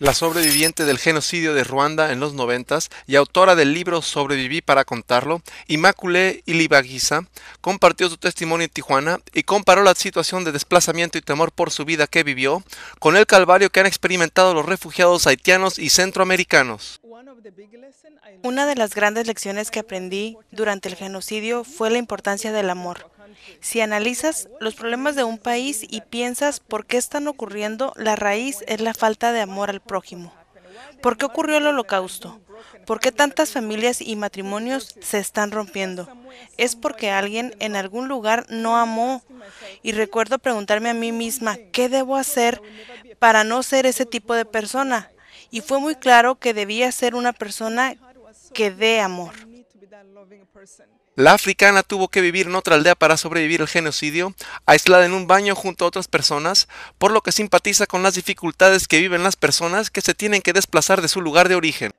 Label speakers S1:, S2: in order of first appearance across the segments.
S1: La sobreviviente del genocidio de Ruanda en los noventas y autora del libro Sobreviví para contarlo, Imaculé Ilibagiza, compartió su testimonio en Tijuana y comparó la situación de desplazamiento y temor por su vida que vivió con el calvario que han experimentado los refugiados haitianos y centroamericanos.
S2: Una de las grandes lecciones que aprendí durante el genocidio fue la importancia del amor. Si analizas los problemas de un país y piensas por qué están ocurriendo, la raíz es la falta de amor al prójimo. ¿Por qué ocurrió el holocausto? ¿Por qué tantas familias y matrimonios se están rompiendo? Es porque alguien en algún lugar no amó. Y recuerdo preguntarme a mí misma, ¿qué debo hacer para no ser ese tipo de persona? Y fue muy claro que debía ser una persona que dé amor.
S1: La africana tuvo que vivir en otra aldea para sobrevivir al genocidio, aislada en un baño junto a otras personas, por lo que simpatiza con las dificultades que viven las personas que se tienen que desplazar de su lugar de origen.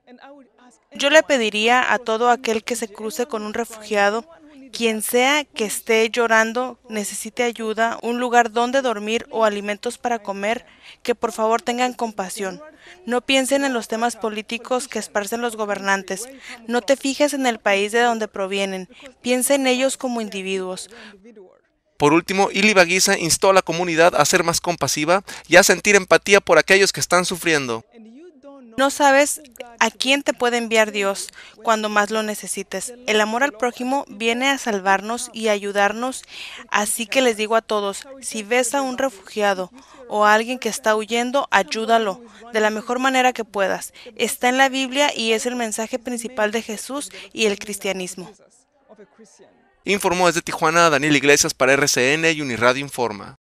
S2: Yo le pediría a todo aquel que se cruce con un refugiado quien sea que esté llorando, necesite ayuda, un lugar donde dormir o alimentos para comer, que por favor tengan compasión. No piensen en los temas políticos que esparcen los gobernantes. No te fijes en el país de donde provienen. Piensa en ellos como individuos.
S1: Por último, Ili instó a la comunidad a ser más compasiva y a sentir empatía por aquellos que están sufriendo.
S2: No sabes a quién te puede enviar Dios cuando más lo necesites. El amor al prójimo viene a salvarnos y ayudarnos. Así que les digo a todos, si ves a un refugiado o a alguien que está huyendo, ayúdalo de la mejor manera que puedas. Está en la Biblia y es el mensaje principal de Jesús y el cristianismo.
S1: Informó desde Tijuana Daniel Iglesias para RCN y Uniradio Informa.